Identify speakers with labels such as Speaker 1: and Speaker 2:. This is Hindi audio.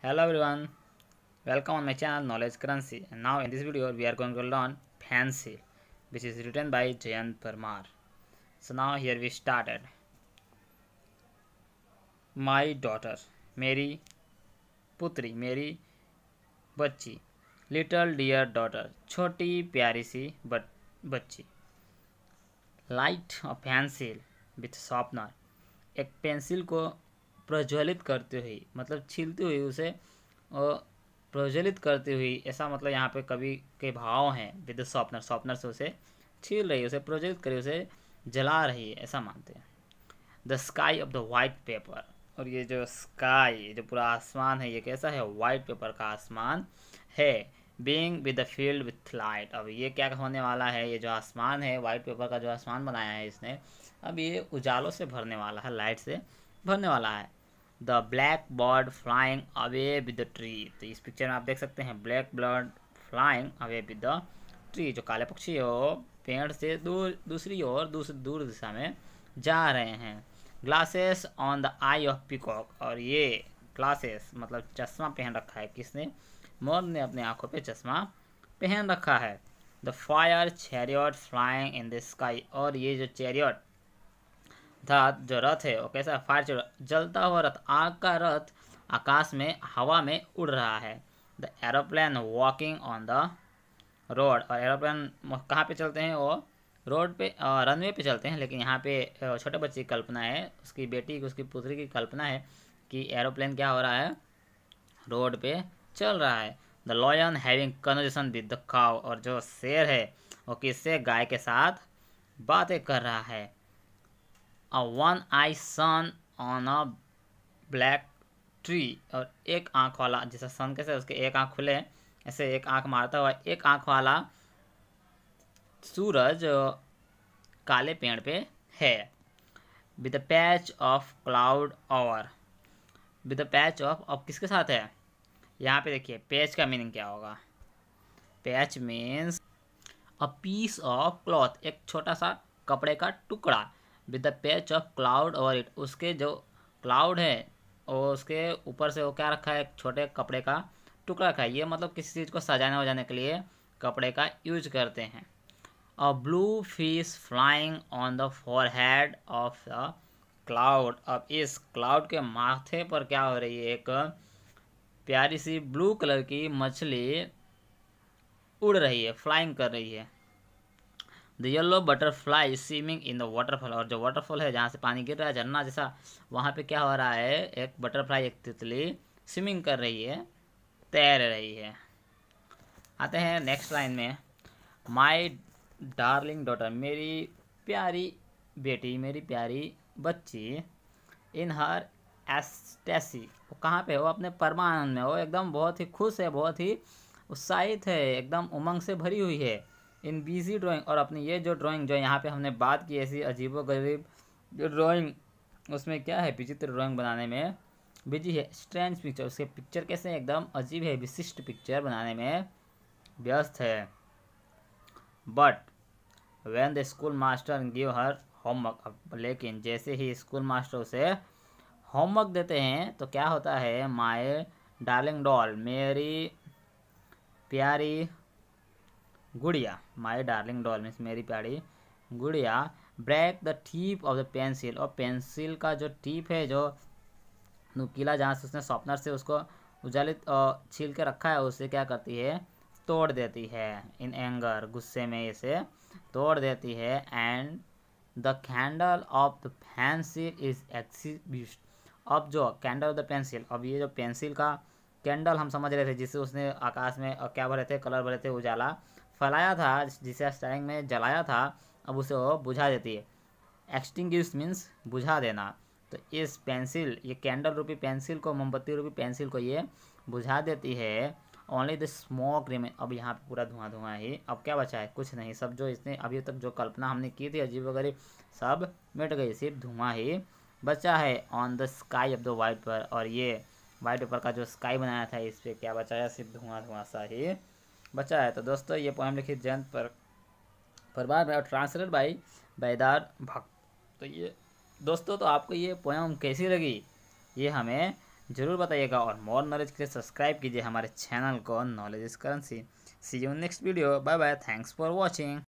Speaker 1: hello everyone welcome on my channel knowledge currency and now in this video we are going to learn fancy which is written by jayant parmar so now here we started my daughter meri putri meri बच्ची लिटल डियर डॉटर छोटी प्यारी सी बच्ची लाइट और पेंसिल विथ शॉपनर एक पेंसिल को प्रज्वलित करते हुए मतलब छीलते हुए उसे और प्रज्वलित करते हुए ऐसा मतलब यहाँ पे कवि के भाव हैं विद सॉपनर सॉपनर से उसे छील रही है उसे प्रज्वलित करी उसे जला रही है ऐसा मानते हैं the sky of the white paper और ये जो स्काई जो पूरा आसमान है ये कैसा है वाइट पेपर का आसमान है being with the field with light अब ये क्या होने वाला है ये जो आसमान है वाइट पेपर का जो आसमान बनाया है इसने अब ये उजालों से भरने वाला है लाइट से भरने वाला है the black bird flying away with the tree तो इस पिक्चर में आप देख सकते हैं black bird flying away with the tree जो काले पक्षी हो पेड़ से दूर दूसरी ओर दूसरी दूर दिशा में जा रहे हैं glasses on the eye of peacock और ये ग्लासेस मतलब चश्मा पहन रखा है किसने मोर ने अपने आँखों पर चश्मा पहन रखा है the fire chariot flying in the sky और ये जो चैरियट अर्थात जो रथ है वो कैसा फायर जो जलता हुआ रथ आग का रथ आकाश में हवा में उड़ रहा है the aeroplane walking on the road और एरोप्लेन कहाँ पे चलते हैं वो रोड पे रनवे पे चलते हैं लेकिन यहाँ पे छोटे बच्चे की कल्पना है उसकी बेटी की उसकी पुत्री की कल्पना है कि एरोप्लेन क्या हो रहा है रोड पे चल रहा है the lion having conversation with the cow और जो शेर है वो किससे गाय के साथ बातें कर रहा है a one eye sun on a black tree और एक आँख वाला जैसे सन कैसे उसके एक आँख खुले ऐसे एक आँख मारता हुआ एक आँख वाला सूरज काले पेड़ पे है with a patch of cloud और विद अ पैच ऑफ अब किसके साथ है यहाँ पे देखिए पैच का मीनिंग क्या होगा patch means a piece of cloth एक छोटा सा कपड़े का टुकड़ा with the patch of cloud और इट उसके जो क्लाउड है और उसके ऊपर से वो क्या रखा है छोटे कपड़े का टुकड़ा रखा है ये मतलब किसी चीज़ को सजाने वजाने के लिए कपड़े का यूज करते हैं a blue fish flying on the forehead of the cloud अब इस क्लाउड के माथे पर क्या हो रही है एक प्यारी सी ब्लू कलर की मछली उड़ रही है फ्लाइंग कर रही है the yellow butterfly swimming in the waterfall और जो वाटरफॉल है जहाँ से पानी गिर रहा है झरना जैसा वहाँ पे क्या हो रहा है एक बटरफ्लाई एक तितली स्विमिंग कर रही है तैर रही है आते हैं नेक्स्ट लाइन में माई डार्लिंग डॉटर मेरी प्यारी बेटी मेरी प्यारी बच्ची इन हर एस्टेसी वो कहाँ पे हो अपने परमानंद में हो एकदम बहुत ही खुश है बहुत ही उत्साहित है एकदम उमंग से भरी हुई है इन बीसी ड्राइंग और अपनी ये जो ड्राइंग जो यहाँ पे हमने बात की ऐसी व गरीब ड्राइंग उसमें क्या है विचित्र ड्राइंग बनाने में बिजी है स्ट्रेंज पिक्चर उसके पिक्चर कैसे एकदम अजीब है विशिष्ट पिक्चर बनाने में व्यस्त है but when the school master give her homework लेकिन जैसे ही स्कूल मास्टर उसे होमवर्क देते हैं तो क्या होता है माए डार्लिंग डॉल मेरी प्यारी गुड़िया माई डार्लिंग डॉल मीन्स मेरी प्यारी गुड़िया break the tip of the pencil और पेंसिल का जो टीप है जो नुकीला जहाँ से उसने शॉपनर से उसको उजालित छील के रखा है उसे क्या करती है तोड़ देती है इन एंगर गुस्से में इसे तोड़ देती है and the candle of the pencil is exhibit अब जो कैंडल ऑफ द पेंसिल अब ये जो पेंसिल का कैंडल हम समझ रहे थे जिससे उसने आकाश में क्या भरे थे कलर भरे थे उजाला फैलाया था जिसे स्टैंग में जलाया था अब उसे वो बुझा देती है एक्सटिंग मीन्स बुझा देना तो इस पेंसिल ये कैंडल रूपी पेंसिल को मोमबत्ती रूपी पेंसिल को ये बुझा देती है ओनली द स्मोक रिमेन अब यहाँ पे पूरा धुआं धुआं ही अब क्या बचा है कुछ नहीं सब जो इसने अभी तक जो कल्पना हमने की थी अजीब वगैरह सब मिट गई सिर्फ धुआं ही बचा है on the sky of the white पर और ये वाइट ऊपर का जो स्काई बनाया था इस पर क्या बचा है सिर्फ धुआं धुआं सा ही बचा है तो दोस्तों ये पोएम लिखी जयंत पर परमार में और ट्रांसलेट बाई बैदार भक्त तो ये दोस्तों तो आपको ये पोएम कैसी लगी ये हमें ज़रूर बताइएगा और मोर नॉलेज के लिए सब्सक्राइब कीजिए हमारे चैनल को knowledge is currency see you next video bye bye thanks for watching